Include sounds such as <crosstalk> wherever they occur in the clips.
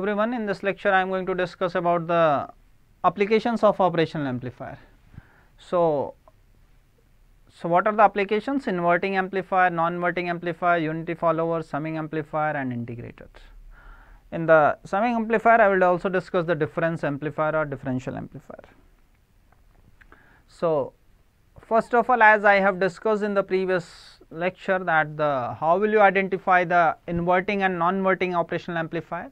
everyone. In this lecture, I am going to discuss about the applications of operational amplifier. So, so what are the applications? Inverting amplifier, non-inverting amplifier, unity follower, summing amplifier and integrator. In the summing amplifier, I will also discuss the difference amplifier or differential amplifier. So, first of all as I have discussed in the previous lecture that the how will you identify the inverting and non-inverting operational amplifier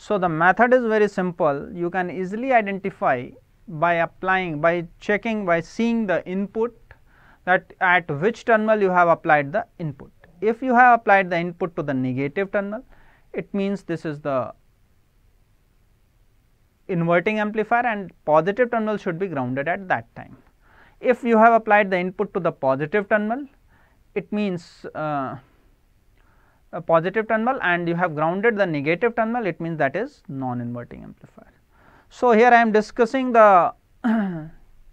so, the method is very simple, you can easily identify by applying, by checking, by seeing the input that at which terminal you have applied the input. If you have applied the input to the negative terminal, it means this is the inverting amplifier and positive terminal should be grounded at that time. If you have applied the input to the positive terminal, it means uh, a positive terminal and you have grounded the negative terminal it means that is non-inverting amplifier. So, here I am discussing the <clears throat>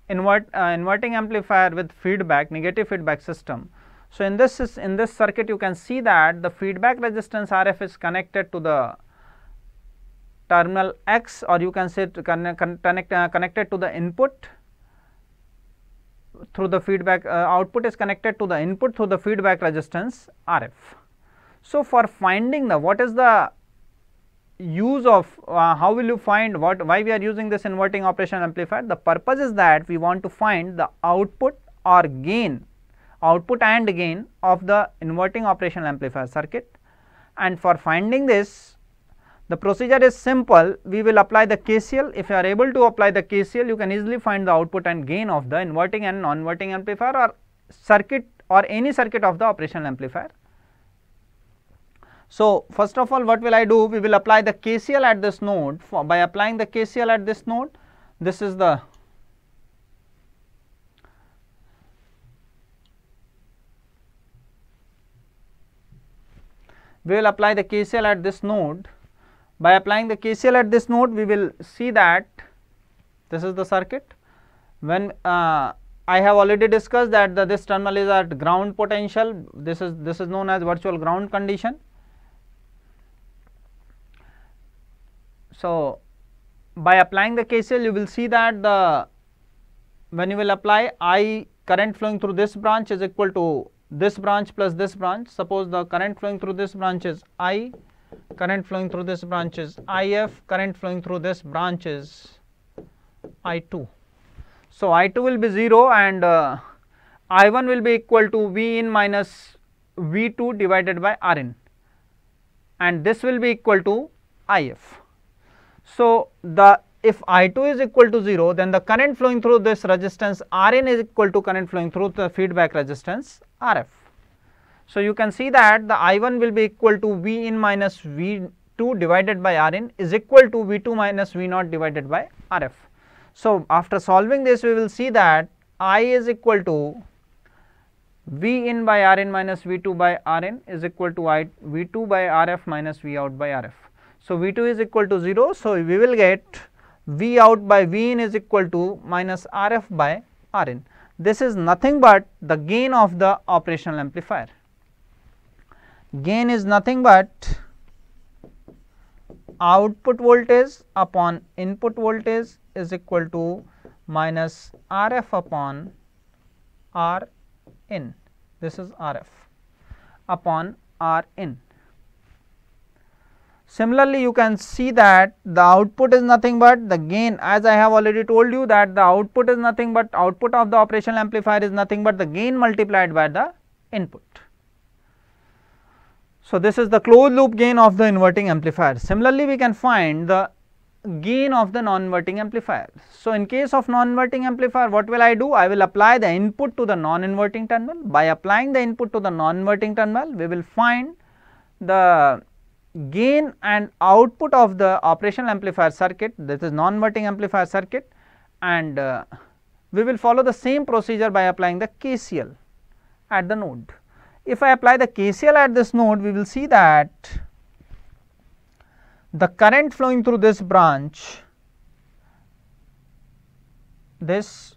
invert, uh, inverting amplifier with feedback negative feedback system. So, in this is, in this circuit you can see that the feedback resistance RF is connected to the terminal X or you can say to connect, connect uh, connected to the input through the feedback uh, output is connected to the input through the feedback resistance RF. So, for finding the what is the use of uh, how will you find what why we are using this inverting operational amplifier the purpose is that we want to find the output or gain output and gain of the inverting operational amplifier circuit and for finding this the procedure is simple we will apply the KCL if you are able to apply the KCL you can easily find the output and gain of the inverting and non-inverting amplifier or circuit or any circuit of the operational amplifier so, first of all what will I do? We will apply the KCL at this node. For, by applying the KCL at this node, this is the we will apply the KCL at this node. By applying the KCL at this node, we will see that this is the circuit. When uh, I have already discussed that the, this terminal is at ground potential, this is this is known as virtual ground condition. So, by applying the KCL you will see that the when you will apply I current flowing through this branch is equal to this branch plus this branch. Suppose the current flowing through this branch is I, current flowing through this branch is IF, current flowing through this branch is I2. So, I2 will be 0 and uh, I1 will be equal to V in minus V2 divided by Rn and this will be equal to IF. So, the if I2 is equal to 0 then the current flowing through this resistance Rn is equal to current flowing through the feedback resistance Rf. So, you can see that the I1 will be equal to Vn minus V2 divided by Rn is equal to V2 minus V0 divided by Rf. So, after solving this we will see that I is equal to Vn by Rn minus V2 by Rn is equal to I, V2 by Rf minus V out by Rf. So, V2 is equal to 0. So, we will get V out by V in is equal to minus RF by Rn. This is nothing but the gain of the operational amplifier. Gain is nothing but output voltage upon input voltage is equal to minus RF upon Rn. This is RF upon Rn. Similarly, you can see that the output is nothing but the gain as I have already told you that the output is nothing but output of the operational amplifier is nothing but the gain multiplied by the input. So, this is the closed loop gain of the inverting amplifier. Similarly, we can find the gain of the non-inverting amplifier. So, in case of non-inverting amplifier what will I do? I will apply the input to the non-inverting terminal. By applying the input to the non-inverting terminal we will find the gain and output of the operational amplifier circuit that is non-inverting amplifier circuit and uh, we will follow the same procedure by applying the KCL at the node. If I apply the KCL at this node, we will see that the current flowing through this branch, this,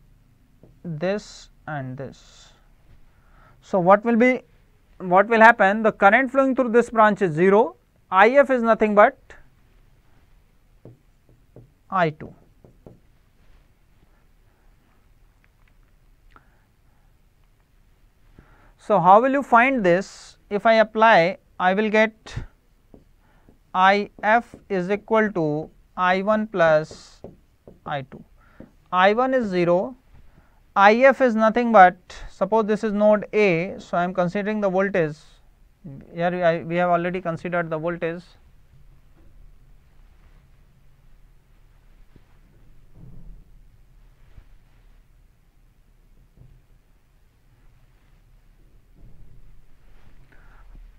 this and this. So, what will be, what will happen? The current flowing through this branch is 0, IF is nothing but I2. So, how will you find this? If I apply, I will get IF is equal to I1 plus I2. I1 is 0, IF is nothing but suppose this is node A, so I am considering the voltage here we, I, we have already considered the voltage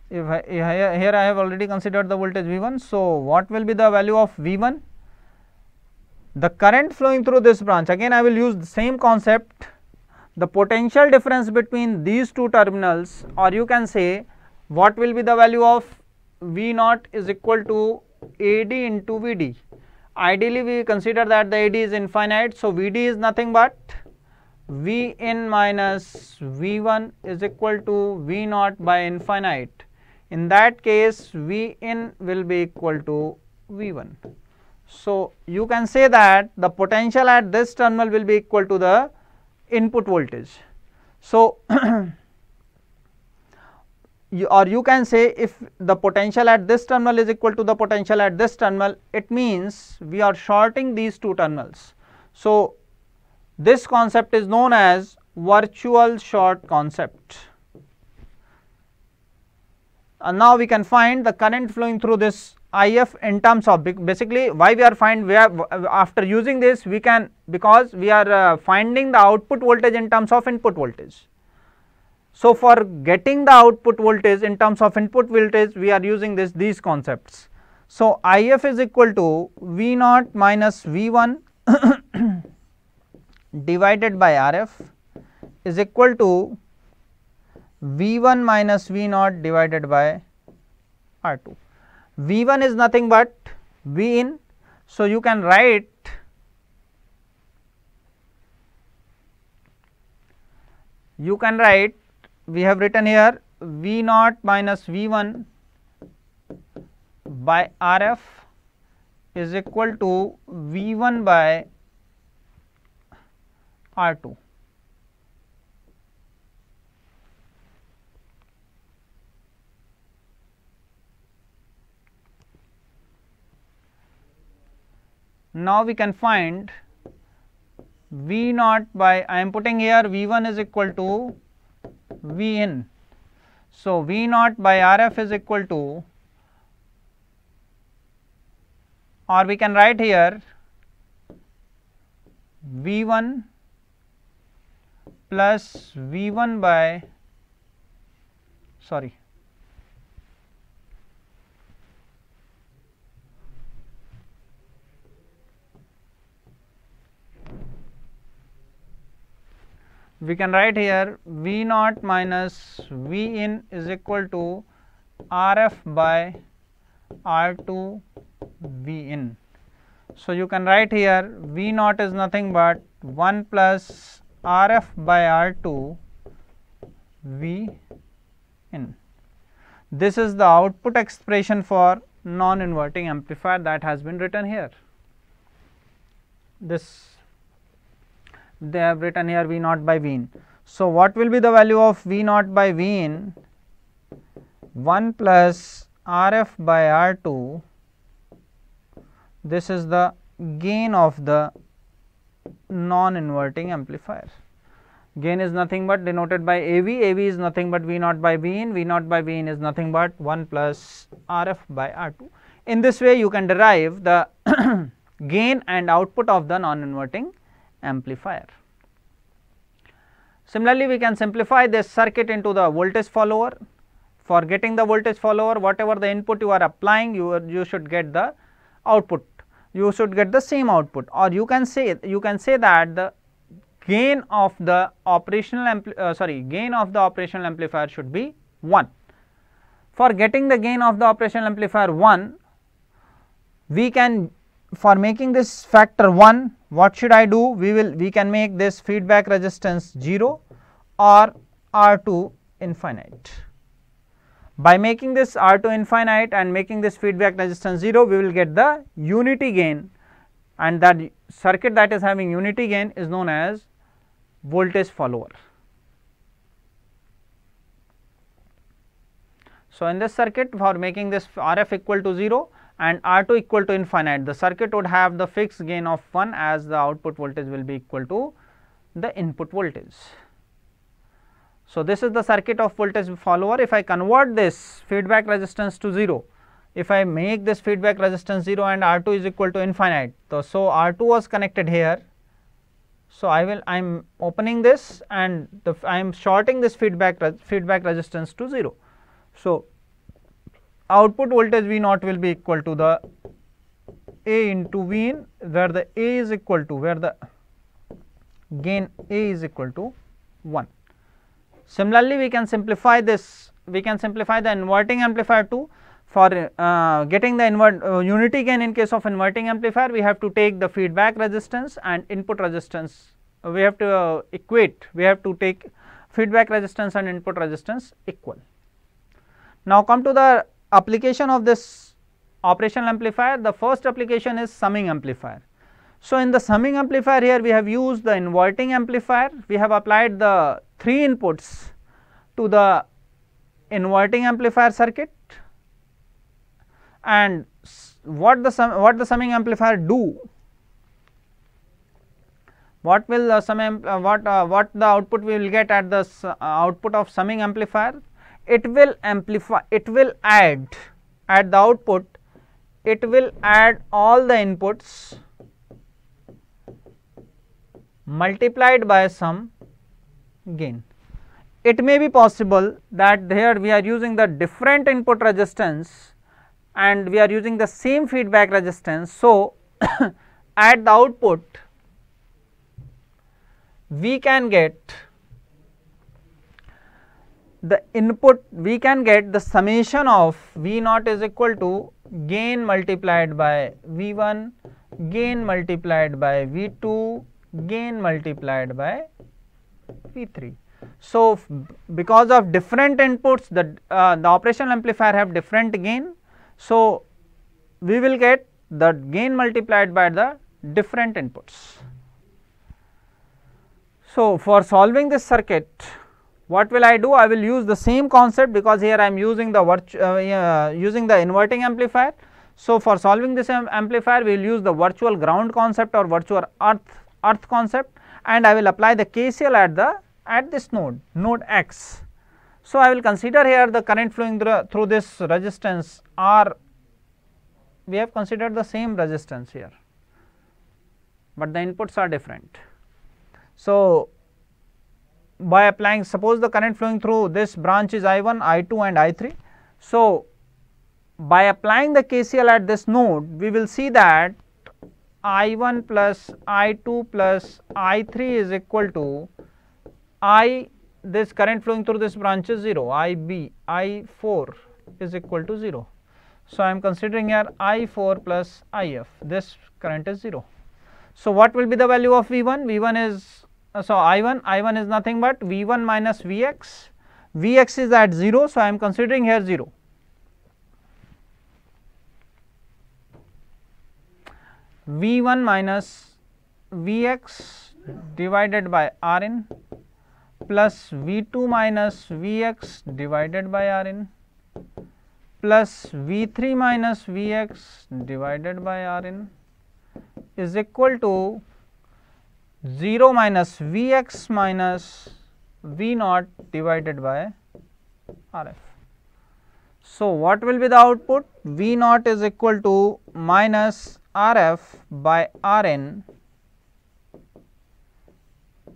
if I, here I have already considered the voltage V 1. So, what will be the value of V 1? The current flowing through this branch again I will use the same concept the potential difference between these two terminals or you can say what will be the value of V naught is equal to AD into VD. Ideally, we consider that the AD is infinite. So, VD is nothing but Vn minus V1 is equal to V naught by infinite. In that case, Vn will be equal to V1. So, you can say that the potential at this terminal will be equal to the input voltage. So, <clears throat> you, or you can say if the potential at this terminal is equal to the potential at this terminal, it means we are shorting these two terminals. So, this concept is known as virtual short concept. And now we can find the current flowing through this IF in terms of basically why we are find we are after using this we can because we are uh, finding the output voltage in terms of input voltage. So, for getting the output voltage in terms of input voltage we are using this these concepts. So, If is equal to V naught minus V1 <coughs> divided by Rf is equal to V1 minus V naught divided by R2. V1 is nothing but V in. So, you can write you can write we have written here V naught minus V1 by RF is equal to V1 by R2. Now we can find V naught by I am putting here V1 is equal to V in. So, V naught by RF is equal to or we can write here V1 plus V1 by sorry we can write here V naught minus V in is equal to RF by R2 V in. So, you can write here V naught is nothing but 1 plus RF by R2 V in. This is the output expression for non-inverting amplifier that has been written here. This they have written here V naught by V in. So, what will be the value of V naught by V in? 1 plus Rf by R2, this is the gain of the non-inverting amplifier. Gain is nothing but denoted by AV, AV is nothing but V naught by V in, V naught by V in is nothing but 1 plus Rf by R2. In this way you can derive the <coughs> gain and output of the non-inverting amplifier. Similarly, we can simplify this circuit into the voltage follower. For getting the voltage follower, whatever the input you are applying, you, are, you should get the output, you should get the same output or you can say, you can say that the gain of the operational, uh, sorry, gain of the operational amplifier should be 1. For getting the gain of the operational amplifier 1, we can for making this factor 1 what should I do we will we can make this feedback resistance 0 or R2 infinite. By making this R2 infinite and making this feedback resistance 0 we will get the unity gain and that circuit that is having unity gain is known as voltage follower. So, in this circuit for making this RF equal to 0 and R2 equal to infinite, the circuit would have the fixed gain of 1 as the output voltage will be equal to the input voltage. So, this is the circuit of voltage follower. If I convert this feedback resistance to 0, if I make this feedback resistance 0 and R2 is equal to infinite, so, so R2 was connected here. So, I will I am opening this and I am shorting this feedback feedback resistance to 0. So, output voltage V naught will be equal to the A into V in where the A is equal to where the gain A is equal to 1. Similarly, we can simplify this, we can simplify the inverting amplifier to for uh, getting the invert, uh, unity gain in case of inverting amplifier we have to take the feedback resistance and input resistance uh, we have to uh, equate we have to take feedback resistance and input resistance equal. Now come to the application of this operational amplifier, the first application is summing amplifier. So, in the summing amplifier here we have used the inverting amplifier, we have applied the 3 inputs to the inverting amplifier circuit and what the sum, what the summing amplifier do what will the sum uh, what uh, what the output we will get at the uh, output of summing amplifier it will amplify it will add at the output it will add all the inputs multiplied by some gain. It may be possible that here we are using the different input resistance and we are using the same feedback resistance. So, <coughs> at the output we can get the input we can get the summation of V naught is equal to gain multiplied by V1, gain multiplied by V2, gain multiplied by V3. So, because of different inputs the, uh, the operational amplifier have different gain. So, we will get the gain multiplied by the different inputs. So, for solving this circuit what will I do? I will use the same concept because here I am using the uh, using the inverting amplifier. So, for solving this am amplifier, we will use the virtual ground concept or virtual earth earth concept, and I will apply the KCL at the at this node node X. So, I will consider here the current flowing through this resistance R. We have considered the same resistance here, but the inputs are different. So, by applying suppose the current flowing through this branch is I1, I2 and I3. So, by applying the KCL at this node we will see that I1 plus I2 plus I3 is equal to I this current flowing through this branch is 0 IB I4 is equal to 0. So, I am considering here I4 plus IF this current is 0. So, what will be the value of V1? V1 is uh, so I1, I1 is nothing but V1 minus Vx, Vx is at 0, so I am considering here 0. V1 minus Vx divided by Rn plus V2 minus Vx divided by Rn plus V3 minus Vx divided by Rn is equal to 0 minus Vx minus V naught divided by Rf. So, what will be the output? V naught is equal to minus Rf by Rn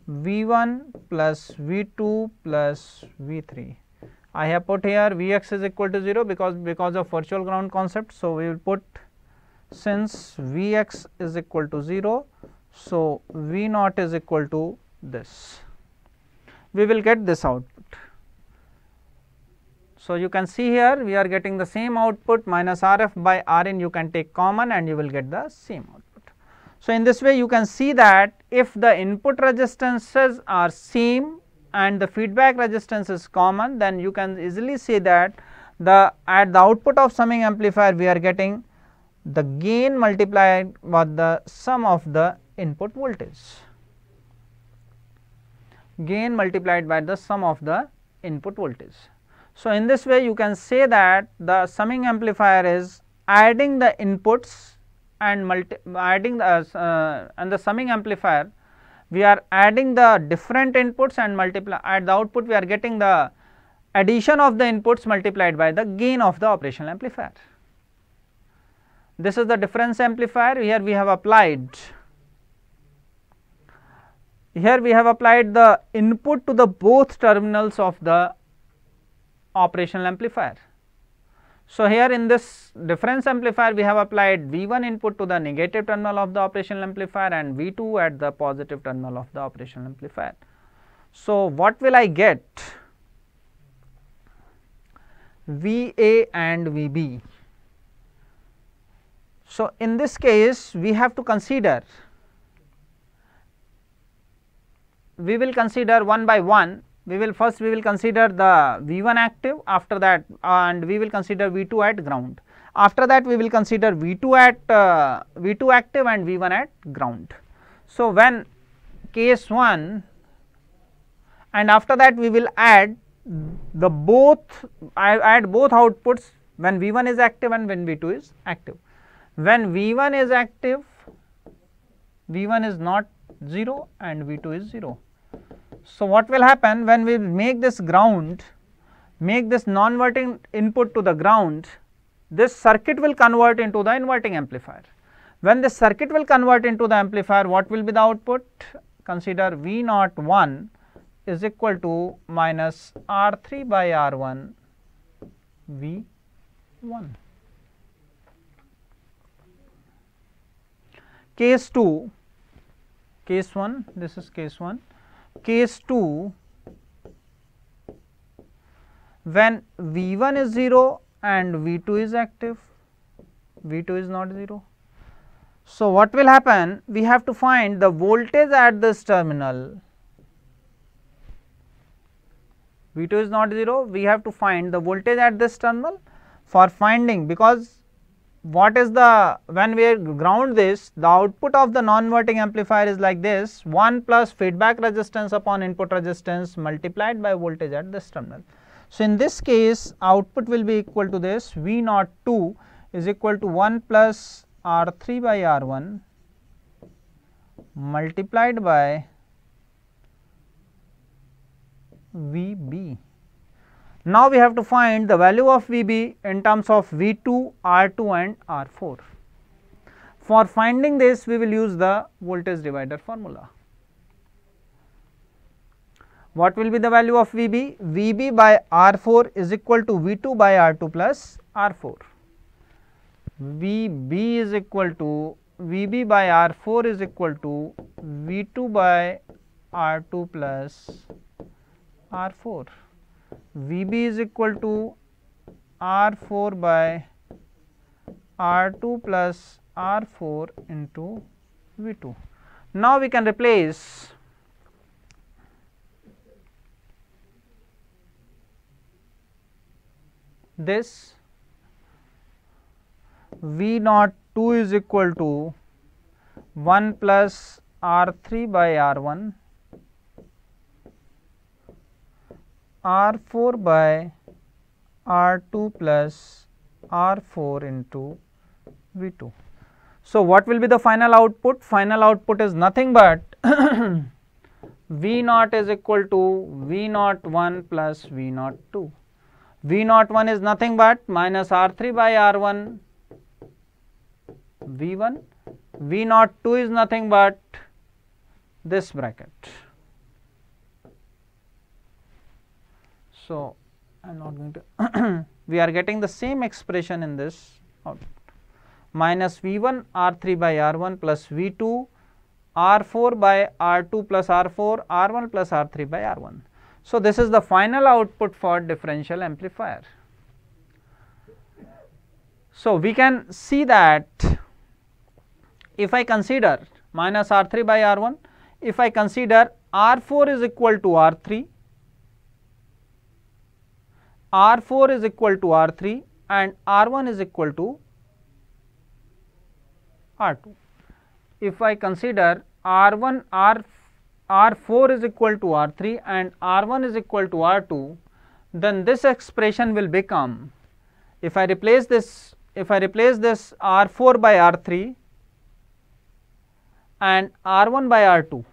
V1 plus V2 plus V3. I have put here Vx is equal to 0 because, because of virtual ground concept. So, we will put since Vx is equal to 0, so, V naught is equal to this. We will get this output. So, you can see here we are getting the same output minus Rf by Rn you can take common and you will get the same output. So, in this way you can see that if the input resistances are same and the feedback resistance is common then you can easily see that the at the output of summing amplifier we are getting the gain multiplied with the sum of the input voltage gain multiplied by the sum of the input voltage. So, in this way you can say that the summing amplifier is adding the inputs and multi adding the uh, and the summing amplifier we are adding the different inputs and multiply at the output we are getting the addition of the inputs multiplied by the gain of the operational amplifier. This is the difference amplifier here we have applied here we have applied the input to the both terminals of the operational amplifier. So, here in this difference amplifier we have applied V1 input to the negative terminal of the operational amplifier and V2 at the positive terminal of the operational amplifier. So, what will I get? VA and VB. So, in this case we have to consider we will consider one by one we will first we will consider the V1 active after that and we will consider V2 at ground. After that we will consider V2 at uh, V2 active and V1 at ground. So, when case 1 and after that we will add the both I add both outputs when V1 is active and when V2 is active. When V1 is active V1 is not 0 and V2 is 0 so, what will happen when we make this ground, make this non-inverting input to the ground, this circuit will convert into the inverting amplifier. When the circuit will convert into the amplifier, what will be the output? Consider V naught 1 is equal to minus R 3 by R 1 V 1. Case 2, case 1, this is case 1 case 2 when V 1 is 0 and V 2 is active, V 2 is not 0. So, what will happen? We have to find the voltage at this terminal. V 2 is not 0, we have to find the voltage at this terminal for finding because what is the when we ground this the output of the non-inverting amplifier is like this 1 plus feedback resistance upon input resistance multiplied by voltage at this terminal. So, in this case output will be equal to this V naught 2 is equal to 1 plus R 3 by R 1 multiplied by V b. Now, we have to find the value of VB in terms of V2, R2 and R4. For finding this, we will use the voltage divider formula. What will be the value of VB? VB by R4 is equal to V2 by R2 plus R4. VB is equal to VB by R4 is equal to V2 by R2 plus R4. Vb is equal to R4 by R2 plus R4 into V2. Now we can replace this V naught 2 is equal to 1 plus R3 by R1 R4 by R2 plus R4 into V2. So, what will be the final output? Final output is nothing but <coughs> V naught is equal to V naught 1 plus V naught 2. V naught 1 is nothing but minus R3 by R1 V1. V naught 2 is nothing but this bracket. So, I am not going to, <clears throat> we are getting the same expression in this output minus V1 R3 by R1 plus V2 R4 by R2 plus R4 R1 plus R3 by R1. So, this is the final output for differential amplifier. So, we can see that if I consider minus R3 by R1, if I consider R4 is equal to R3 R4 is equal to R3 and R1 is equal to R2. If I consider R1, R, R4 is equal to R3 and R1 is equal to R2, then this expression will become, if I replace this, if I replace this R4 by R3 and R1 by R2.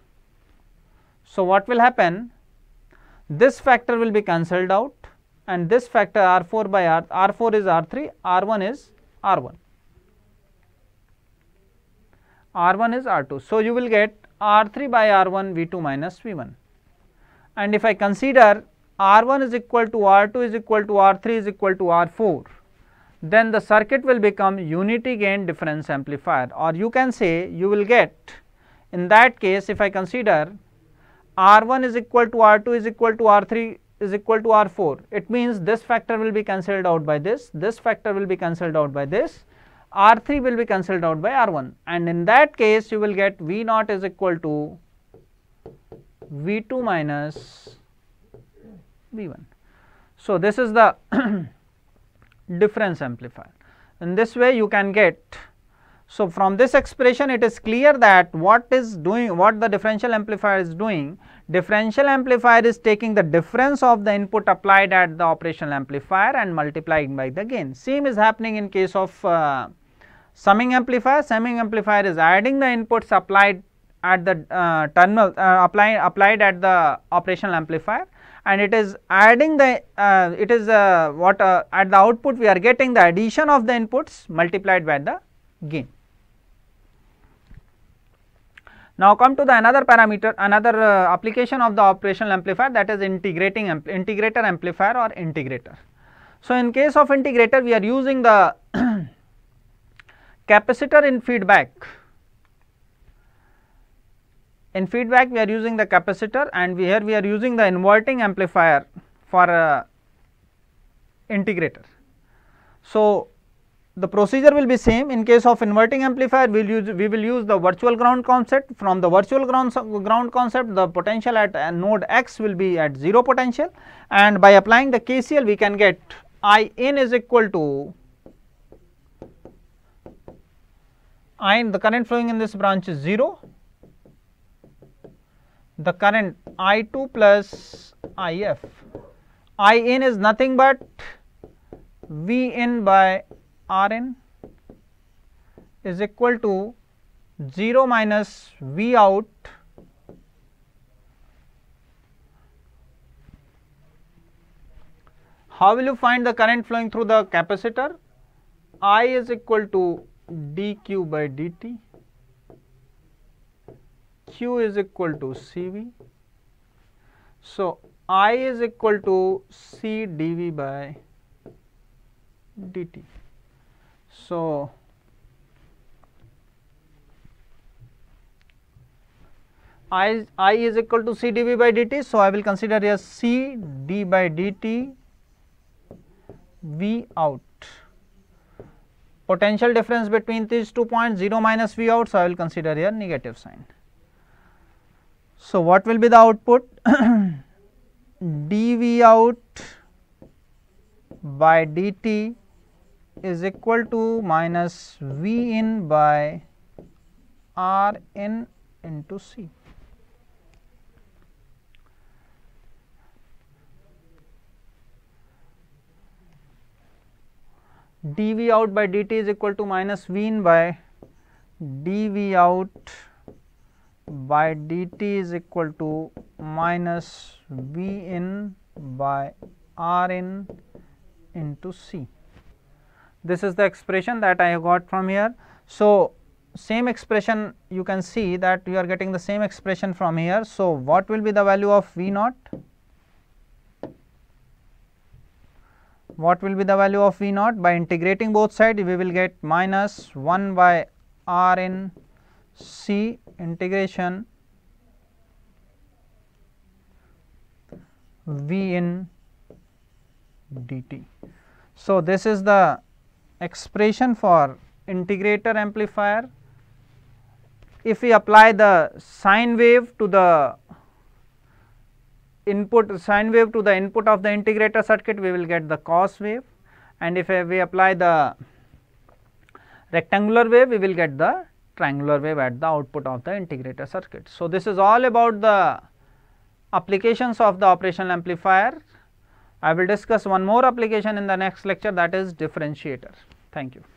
So, what will happen? This factor will be cancelled out and this factor R4 by R, R4 is R3, R1 is R1. R1 is R2. So, you will get R3 by R1 V2 minus V1. And if I consider R1 is equal to R2 is equal to R3 is equal to R4, then the circuit will become unity gain difference amplifier or you can say you will get in that case if I consider R1 is equal to R2 is equal to R3 is equal to R4. It means this factor will be cancelled out by this, this factor will be cancelled out by this, R3 will be cancelled out by R1 and in that case you will get V0 is equal to V2 minus V1. So, this is the <clears throat> difference amplifier. In this way you can get so, from this expression it is clear that what is doing what the differential amplifier is doing differential amplifier is taking the difference of the input applied at the operational amplifier and multiplying by the gain. Same is happening in case of uh, summing amplifier summing amplifier is adding the inputs applied at the uh, terminal uh, applied at the operational amplifier and it is adding the uh, it is uh, what uh, at the output we are getting the addition of the inputs multiplied by the gain. Now come to the another parameter, another uh, application of the operational amplifier that is integrating ampl integrator amplifier or integrator. So in case of integrator we are using the <coughs> capacitor in feedback. In feedback we are using the capacitor and we here we are using the inverting amplifier for uh, integrator. So the procedure will be same in case of inverting amplifier we will use we will use the virtual ground concept from the virtual ground ground concept the potential at uh, node x will be at zero potential and by applying the kcl we can get i in is equal to i in the current flowing in this branch is 0 the current i 2 plus i f i in is nothing but v in by r n is equal to 0 minus v out how will you find the current flowing through the capacitor i is equal to dq by dt q is equal to cv so i is equal to c dv by dt so I, I is equal to C dv by dt. So, I will consider here C d by dt V out. Potential difference between these two points 0 minus V out. So, I will consider here negative sign. So, what will be the output? <coughs> dV out by dt is equal to minus V in by R in into C. dV out by dt is equal to minus V in by dV out by dt is equal to minus V in by R in into C. This is the expression that I got from here. So, same expression you can see that you are getting the same expression from here. So, what will be the value of V naught? What will be the value of V naught? By integrating both sides, we will get minus 1 by R in C integration V in dt. So, this is the expression for integrator amplifier. If we apply the sine wave to the input sine wave to the input of the integrator circuit, we will get the cos wave and if we apply the rectangular wave, we will get the triangular wave at the output of the integrator circuit. So, this is all about the applications of the operational amplifier I will discuss one more application in the next lecture that is differentiator. Thank you.